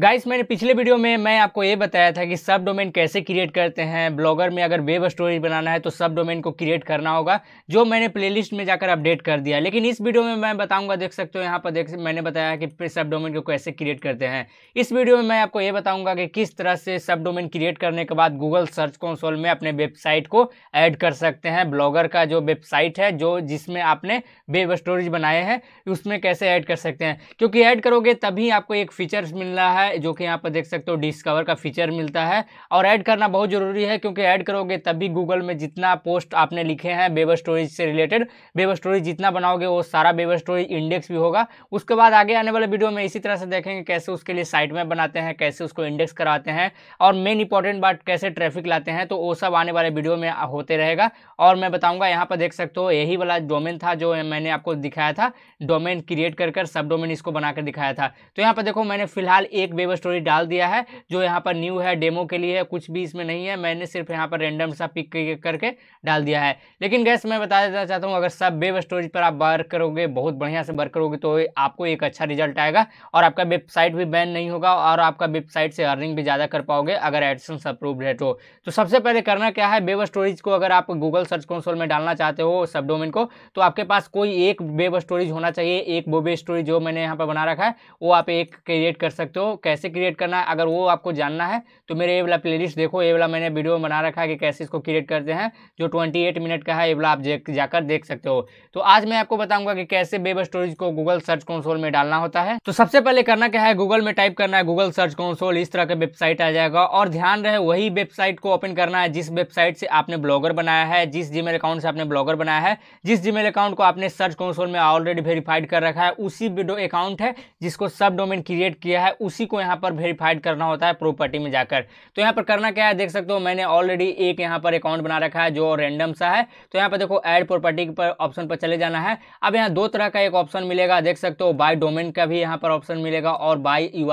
guys मैंने पिछले video में मैं आपको ये बताया था कि सब डोमेन कैसे क्रिएट करते हैं ब्लॉगर में अगर वेब स्टोरेज बनाना है तो सब डोमेन को क्रिएट करना होगा जो मैंने प्लेलिस्ट में जाकर अपडेट कर दिया लेकिन इस वीडियो में मैं बताऊंगा देख सकते हो यहाँ पर देख मैंने बताया कि सब डोमेन को कैसे क्रिएट करते हैं इस वीडियो में मैं आपको ये बताऊँगा कि किस तरह से सब डोमेन क्रिएट करने के बाद गूगल सर्च कौनसोल में अपने वेबसाइट को ऐड कर सकते हैं ब्लॉगर का जो वेबसाइट है जो जिसमें आपने वेब स्टोरेज बनाए हैं उसमें कैसे ऐड कर सकते हैं क्योंकि ऐड करोगे तभी आपको एक फीचर्स मिल रहा है है जो कि यहाँ पर देख सकते हो डिस्कवर का फीचर मिलता है और ऐड करना बहुत ज़रूरी है क्योंकि ऐड करोगे तभी गूगल में जितना पोस्ट आपने लिखे हैं बेबर स्टोरेज से रिलेटेड बेबर स्टोरेज जितना बनाओगे वो सारा बेबर स्टोरेज इंडेक्स भी होगा उसके बाद आगे आने वाले वीडियो में इसी तरह से देखेंगे कैसे उसके लिए साइट में बनाते हैं कैसे उसको इंडेक्स कराते हैं और मेन इंपॉर्टेंट बात कैसे ट्रैफिक लाते हैं तो वो सब आने वाले वीडियो में होते रहेगा और मैं बताऊँगा यहाँ पर देख सकते हो यही वाला डोमेन था जो मैंने आपको दिखाया था डोमेन क्रिएट कर सब डोमेन इसको बनाकर दिखाया था तो यहाँ पर देखो मैंने फिलहाल एक एक वेब स्टोरी डाल दिया है जो यहाँ पर न्यू है डेमो के लिए कुछ भी इसमें नहीं है मैंने सिर्फ यहाँ पर रेंडम सा पिक करके डाल दिया है लेकिन गैस मैं बता देना चाहता हूँ अगर सब वेब स्टोरेज पर आप वर्क करोगे बहुत बढ़िया से वर्क करोगे तो आपको एक अच्छा रिजल्ट आएगा और आपका वेबसाइट भी बैन नहीं होगा और आपका वेबसाइट से अर्निंग भी ज़्यादा कर पाओगे अगर एडिशन अप्रूव है तो तो सबसे पहले करना क्या है वेब स्टोरेज को अगर आप गूगल सर्च कंसोल में डालना चाहते हो सब डोमेन को तो आपके पास कोई एक वेब स्टोरेज होना चाहिए एक वो वेब स्टोरेज जो मैंने यहाँ पर बना रखा है वो आप एक क्रिएट कर सकते हो कैसे क्रिएट करना है अगर वो आपको जानना है तो मेरे ये वाला प्लेलिस्ट देखो ये वाला मैंने वीडियो बना रखा है कि कैसे इसको क्रिएट करते हैं जो 28 मिनट का है ये वाला आप जाकर देख सकते हो तो आज मैं आपको बताऊंगा कि कैसे वेब स्टोरेज को गूगल सर्च कंसोल में डालना होता है तो सबसे पहले करना क्या है गूगल में टाइप करना है गूगल सर्च कंसोल इस तरह का वेबसाइट आ जाएगा और ध्यान रहे वही वेबसाइट को ओपन करना है जिस वेबसाइट से आपने ब्लॉगर बनाया है जिस जी अकाउंट से आपने ब्लॉगर बनाया है जिस जी अकाउंट को आपने सर्च कंसोल में ऑलरेडी वेरीफाइड कर रखा है उसी अकाउंट है जिसको सब डोमेन क्रिएट किया है उसी को यहाँ पर वेरीफाइड करना होता है प्रॉपर्टी में जाकर तो यहाँ पर करना क्या है देख सकते हो मैंने ऑलरेडी एक यहाँ पर अकाउंट बना रखा है जो रेंडम सा है तो यहाँ पर देखो एड प्रॉपर्टी पर ऑप्शन पर चले जाना है अब यहाँ दो तरह का एक ऑप्शन मिलेगा देख सकते हो बाई डोमेन का भी यहाँ पर ऑप्शन मिलेगा और बाई यू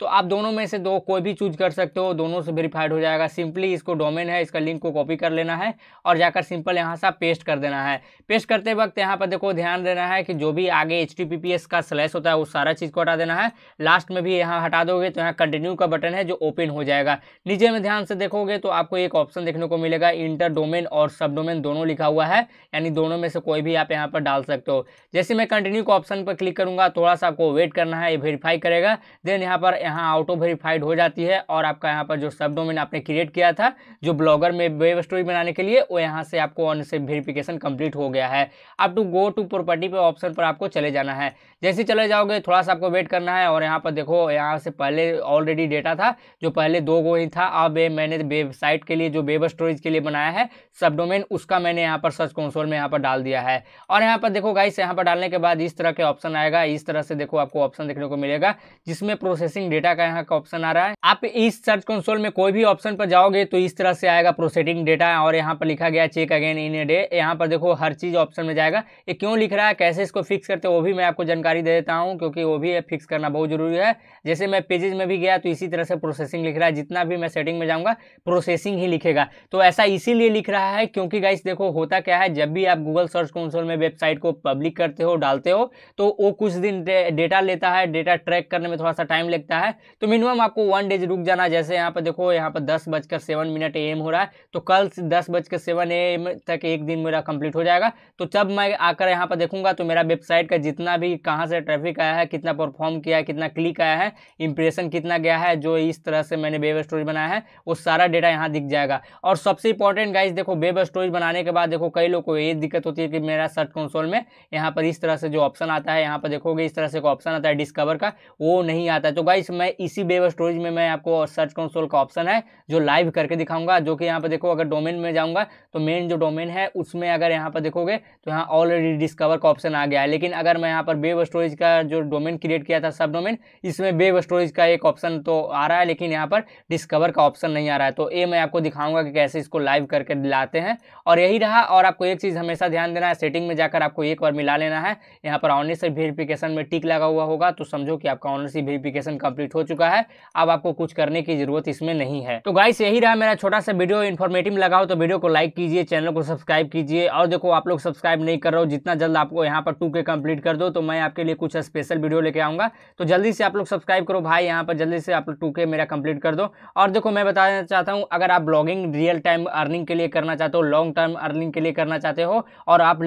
तो आप दोनों में से दो कोई भी चूज कर सकते हो दोनों से वेरीफाइड हो जाएगा सिंपली इसको डोमेन है इसका लिंक को कॉपी कर लेना है और जाकर सिंपल यहाँ सा पेस्ट कर देना है पेस्ट करते वक्त यहाँ पर देखो ध्यान देना है कि जो भी आगे एच का स्लैश होता है वो सारा चीज़ को हटा देना है लास्ट में भी यहाँ हटा हटा दोगे तो यहाँ कंटिन्यू का बटन है जो ओपन हो जाएगा नीचे में ध्यान से देखोगे तो आपको एक ऑप्शन देखने को मिलेगा इंटर डोमेन और सब डोमेन दोनों लिखा हुआ है यानी दोनों में से कोई भी आप यहाँ पर डाल सकते हो जैसे मैं कंटिन्यू का ऑप्शन पर क्लिक करूँगा थोड़ा सा आपको वेट करना है ये वेरीफाई करेगा देन यहाँ पर यहाँ ऑटो वेरीफाइड हो जाती है और आपका यहाँ पर जो सब डोमेन आपने क्रिएट किया था जो ब्लॉगर में वेब स्टोरी बनाने के लिए वो यहाँ से आपको ऑन से वेरीफिकेशन कंप्लीट हो गया है अब टू गो टू प्रॉपर्टी पर ऑप्शन पर आपको चले जाना है जैसे चले जाओगे थोड़ा सा आपको वेट करना है और यहाँ पर देखो यहाँ से पहले ऑलरेडी डेटा था जो पहले दो गो ही था अब मैंने वेबसाइट के लिए जो वेब स्टोरेज के लिए बनाया है सब डोमेन उसका मैंने यहाँ पर सर्च कंसोल में यहाँ पर डाल दिया है और यहाँ पर देखो गाइस यहाँ पर डालने के बाद इस तरह के ऑप्शन आएगा इस तरह से देखो आपको ऑप्शन देखने को मिलेगा जिसमें प्रोसेसिंग डेटा का यहाँ का ऑप्शन आ रहा है आप इस सर्च कंसोल में कोई भी ऑप्शन पर जाओगे तो इस तरह से आएगा प्रोसेसिंग डेटा और यहाँ पर लिखा गया check again in a day यहाँ पर देखो हर चीज़ ऑप्शन में जाएगा ये क्यों लिख रहा है कैसे इसको फिक्स करते वो भी मैं आपको जानकारी दे देता हूँ क्योंकि वो भी फिक्स करना बहुत जरूरी है जैसे मैं पेजेज में भी गया तो इसी तरह से प्रोसेसिंग लिख रहा है जितना भी मैं सेटिंग में जाऊँगा प्रोसेसिंग ही लिखेगा तो ऐसा इसीलिए लिख रहा है क्योंकि गाइस देखो होता क्या है जब भी आप गूगल सर्च कंसोल में वेबसाइट को पब्लिक करते हो डालते हो तो वो कुछ दिन डेटा लेता है डेटा ट्रैक करने में थोड़ा सा टाइम लगता है तो मिनिमम आपको वन डेज रुक जाना जैसे यहाँ पर देखो यहाँ पर दस बजकर सेवन मिनट एम हो रहा है तो कल दस बजकर सेवन एम तक एक दिन मेरा कंप्लीट हो जाएगा तो जब मैं आकर यहाँ पर देखूंगा तो मेरा वेबसाइट का जितना भी कहाँ से ट्रैफिक आया है कितना परफॉर्म किया है कितना क्लिक आया है इंप्रेशन कितना गया है जो इस तरह से मैंने वेब स्टोरेज बनाया है वो सारा डेटा यहाँ दिख जाएगा और सबसे इंपॉर्टेंट गाइज देखो वेब स्टोरेज बनाने के बाद देखो कई लोगों को ये दिक्कत होती है कि मेरा सर्च कंसोल में यहाँ पर इस तरह से जो ऑप्शन आता है यहाँ पर देखोगे इस तरह से ऑप्शन आता है डिस्कवर का वो नहीं आता तो गाइज मैं इसी वेब स्टोरेज में मैं आपको सर्च कंसोल का ऑप्शन है जो लाइव करके दिखाऊंगा जो कि यहाँ पर देखो अगर डोमेन में जाऊँगा तो मेन जो डोमेन है उसमें अगर यहाँ पर देखोगे तो यहाँ ऑलरेडी डिस्कवर का ऑप्शन आ गया है लेकिन अगर मैं यहाँ पर वेब स्टोरेज का जो डोमेन क्रिएट किया था सब डोमेन इसमें वेब स्टोरेज का एक ऑप्शन तो आ रहा है लेकिन यहाँ पर डिस्कवर का ऑप्शन नहीं आ रहा है तो ये मैं आपको दिखाऊंगा कि कैसे इसको लाइव करके दिलाते हैं और यही रहा और आपको एक चीज़ हमेशा ध्यान देना है सेटिंग में जाकर आपको एक बार मिला लेना है यहाँ पर ऑनरशिप वेरिफिकेशन में टिक लगा हुआ होगा तो समझो कि आपका ऑनरशिप वेरिफिकेशन कंप्लीट हो चुका है अब आपको कुछ करने की जरूरत इसमें नहीं है तो गाइस यही रहा मेरा छोटा सा वीडियो इन्फॉर्मेटिव लगाओ तो वीडियो को लाइक कीजिए चैनल को सब्सक्राइब कीजिए और देखो आप लोग सब्सक्राइब नहीं कर रहे हो जितना जल्द आपको यहाँ पर टू के कंप्लीट कर दो तो मैं आपके लिए कुछ स्पेशल वीडियो लेके आऊंगा तो जल्दी से आप लोग सब्सक्राइब करो करो भाई यहाँ पर जल्दी से आप लोग टू के मेरा कंप्लीट कर दो और देखो मैं बताना चाहता हूँ अगर आप ब्लॉगिंग रियल टाइम अर्निंग के लिए करना चाहते हो लॉन्ग टर्म अर्निंग के लिए करना चाहते हो और आप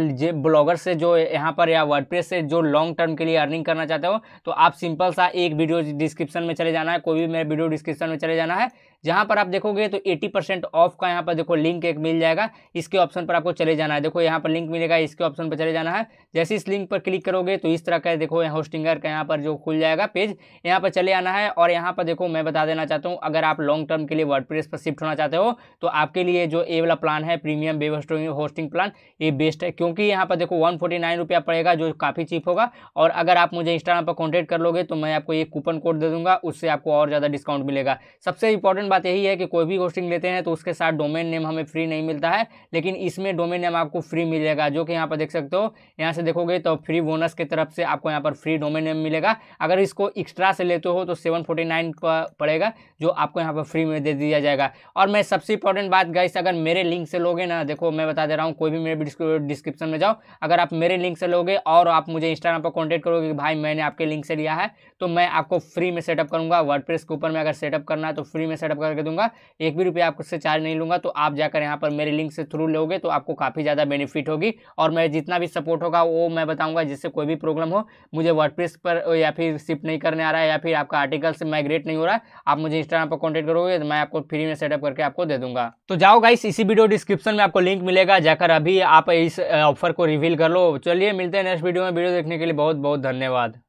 ब्लॉगर से जो यहाँ पर या वर्ड से जो लॉन्ग टर्म के लिए अर्निंग करना चाहते हो तो आप सिंपल सा एक वीडियो डिस्क्रिप्शन में चले जाना है कोई भी मेरा वीडियो डिस्क्रिप्शन में चले जाना है जहाँ पर आप देखोगे तो 80 ऑफ का यहाँ पर देखो लिंक एक मिल जाएगा इसके ऑप्शन पर आपको चले जाना है देखो यहाँ पर लिंक मिलेगा इसके ऑप्शन पर चले जाना है जैसे इस लिंक पर क्लिक करोगे तो इस तरह का देखो यहाँ होस्टिंगर का यहाँ पर जो खुल जाएगा पेज यहाँ पर चले आना है और यहाँ पर देखो मैं बता देना चाहता हूँ अगर आप लॉन्ग टर्म के लिए प्रेस पर शिफ्ट होना चाहते हो तो आपके लिए जो ए वाला प्लान है प्रीमियम वेब होस्टिंग प्लान ये बेस्ट है क्योंकि यहाँ पर देखो वन फोर्टी रुपया पड़ेगा जो काफ़ी चीप होगा और अगर आप मुझे इंस्टाग्राम पर कॉन्टेक्ट कर लोगे तो मैं आपको एक कूपन कोड दे दूँगा उससे आपको और ज़्यादा डिस्काउंट मिलेगा सबसे इंपॉर्टेंट बात यही है कि कोई भी होस्टिंग लेते हैं तो उसके साथ डोमेन नेम हमें फ्री नहीं मिलता है लेकिन इसमें डोमेन नेम आपको फ्री मिलेगा जो कि यहाँ पर देख सकते हो यहाँ से देखोगे तो फ्री बोनस की तरफ से आपको यहाँ पर फ्री डोमेन नेम मिलेगा अगर इसको एक्स्ट्रा से लेते तो हो तो सेवन फोर्टी नाइन का पड़ेगा जो आपको यहाँ पर फ्री में दे दिया जाएगा और मैं सबसे इंपॉर्टेंट बात गाइस अगर मेरे लिंक से लोगे ना देखो मैं बता दे रहा हूँ कोई भी मेरे डिस्क्रिप्शन में जाओ अगर आप मेरे लिंक से लोगे और आप मुझे इंस्टाग्राम पर कॉन्टेक्ट करोगे कि भाई मैंने आपके लिंक से लिया है तो मैं आपको फ्री में सेटअप करूँगा वर्ड के ऊपर में अगर सेटअप करना है तो फ्री में सेटअप करके दूंगा एक भी रुपया आपको उससे चार्ज नहीं लूँगा तो आप जाकर यहाँ पर मेरे लिंक से थ्रू लोगे तो आपको काफ़ी ज़्यादा बेनिफिट होगी और मैं जितना भी सपोर्ट होगा वो मैं बताऊँगा जिससे कोई भी प्रॉब्लम हो मुझे वर्ड पर या फिर शिफ्ट नहीं करने आ रहा है या फिर आपका आर्टिकल से माइग्रेट नहीं हो रहा है आप मुझे इंस्टाग्राम पर कॉन्टेक्ट करोगे तो मैं आपको फ्री में सेटअप करके आपको दे दूंगा तो जाओ गाइस इसी वीडियो डिस्क्रिप्शन में आपको लिंक मिलेगा जाकर अभी आप इस ऑफर को रिवील कर लो चलिए मिलते हैं नेक्स्ट वीडियो में वीडियो देखने के लिए बहुत बहुत धन्यवाद